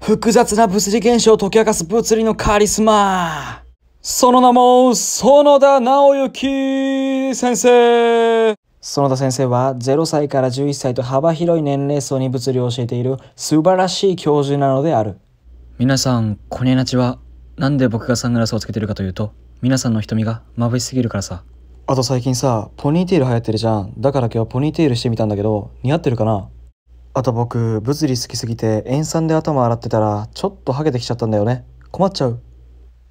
複雑な物理現象を解き明かす物理のカリスマ。その名も、園田直之先生。園田先生は0歳から11歳と幅広い年齢層に物理を教えている素晴らしい教授なのである。皆さん、こにゃなちは、なんで僕がサングラスをつけてるかというと、皆さんの瞳が眩しすぎるからさ。あと最近さ、ポニーテール流行ってるじゃん。だから今日はポニーテールしてみたんだけど、似合ってるかなあと僕、物理好きすぎて塩酸で頭洗ってたら、ちょっとハゲてきちゃったんだよね。困っちゃう。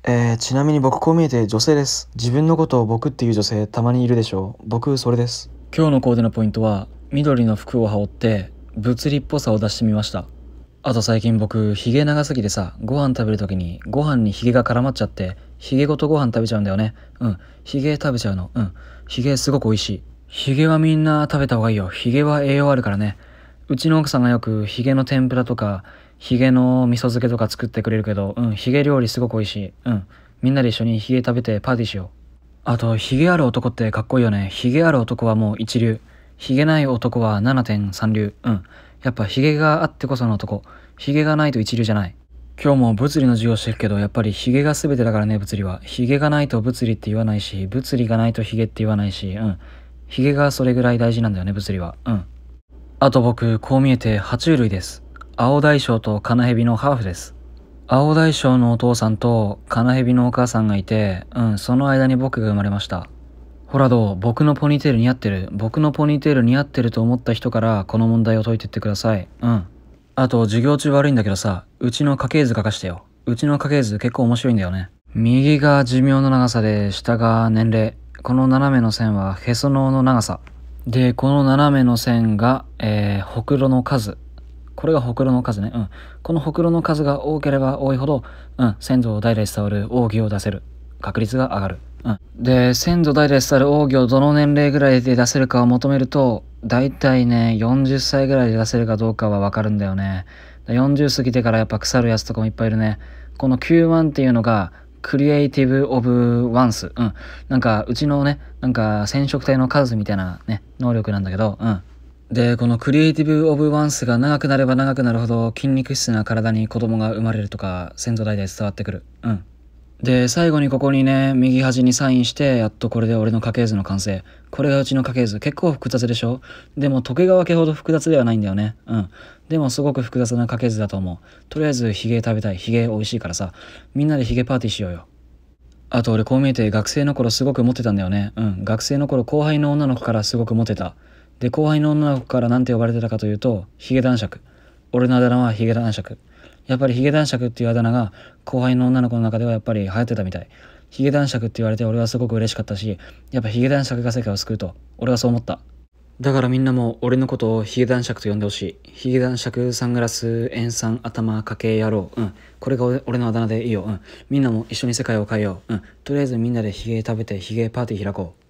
えー、ちなみに僕こう見えて女性です。自分のことを僕っていう女性たまにいるでしょう。僕、それです。今日のコーデのポイントは、緑の服を羽織って、物理っぽさを出してみました。あと最近僕、ヒゲ長すぎてさ、ご飯食べる時にご飯にヒゲが絡まっちゃって、ヒゲごとご飯食べちゃうんだよね。うん。ヒゲ食べちゃうの。うん。ヒゲすごく美味しい。ヒゲはみんな食べた方がいいよ。ヒゲは栄養あるからね。うちの奥さんがよくヒゲの天ぷらとか、ヒゲの味噌漬けとか作ってくれるけど、うん、ヒゲ料理すごく美味しい。うん。みんなで一緒にヒゲ食べてパーティーしよう。あと、ヒゲある男ってかっこいいよね。ヒゲある男はもう一流。ヒゲない男は7.3流。うん。やっぱヒゲがあってこその男。ヒゲがないと一流じゃない。今日も物理の授業してるけど、やっぱりヒゲが全てだからね、物理は。ヒゲがないと物理って言わないし、物理がないとヒゲって言わないし、うん。ヒゲがそれぐらい大事なんだよね、物理は。うん。あと僕、こう見えて爬虫類です。青大将とカナヘビのハーフです。青大将のお父さんとカナヘビのお母さんがいて、うん、その間に僕が生まれました。ほらどう、僕のポニーテール似合ってる。僕のポニーテール似合ってると思った人から、この問題を解いてってください。うん。あと、授業中悪いんだけどさ、うちの家系図書かしてよ。うちの家系図結構面白いんだよね。右が寿命の長さで、下が年齢。この斜めの線はへその緒の長さ。で、この斜めの線が、えー、ほくろの数。これがほくろの数ね。うん。このほくろの数が多ければ多いほど、うん、先祖を代々伝わる奥義を出せる。確率が上がる。うん。で、先祖代々伝わる奥義をどの年齢ぐらいで出せるかを求めると、大体ね、40歳ぐらいで出せるかどうかはわかるんだよね。40過ぎてからやっぱ腐るやつとかもいっぱいいるね。この9万っていうのが、クリエイティブ・オブ・ワンス。うん。なんか、うちのね、なんか、染色体の数みたいなね、能力なんだけど、うん。で、このクリエイティブ・オブ・ワンスが長くなれば長くなるほど筋肉質な体に子供が生まれるとか、先祖代々伝わってくる。うん。で、最後にここにね、右端にサインして、やっとこれで俺の家系図の完成。これがうちの家系図。結構複雑でしょでも、徳川家ほど複雑ではないんだよね。うん。でも、すごく複雑な家系図だと思う。とりあえず、ヒゲ食べたい。ヒゲ美味しいからさ。みんなでヒゲパーティーしようよ。あと、俺こう見えて学生の頃すごくモテたんだよね。うん。学生の頃、後輩の女の子からすごくモテた。で、後輩の女の子から何て呼ばれてたかというと、ヒゲ男爵。俺のあだ名はヒゲ男爵。やっぱりヒゲ男爵っていうあだ名が後輩の女の子の中ではやっぱり流行ってたみたい。ヒゲ男爵って言われて俺はすごく嬉しかったし、やっぱヒゲ男爵が世界を救うと、俺はそう思った。だからみんなも俺のことをヒゲ男爵と呼んでほしい。ヒゲ男爵、サングラス、塩酸、頭、家計野郎。うん。これが俺のあだ名でいいよ。うん。みんなも一緒に世界を変えよう。うん。とりあえずみんなでヒゲ食べてヒゲパーティー開こう。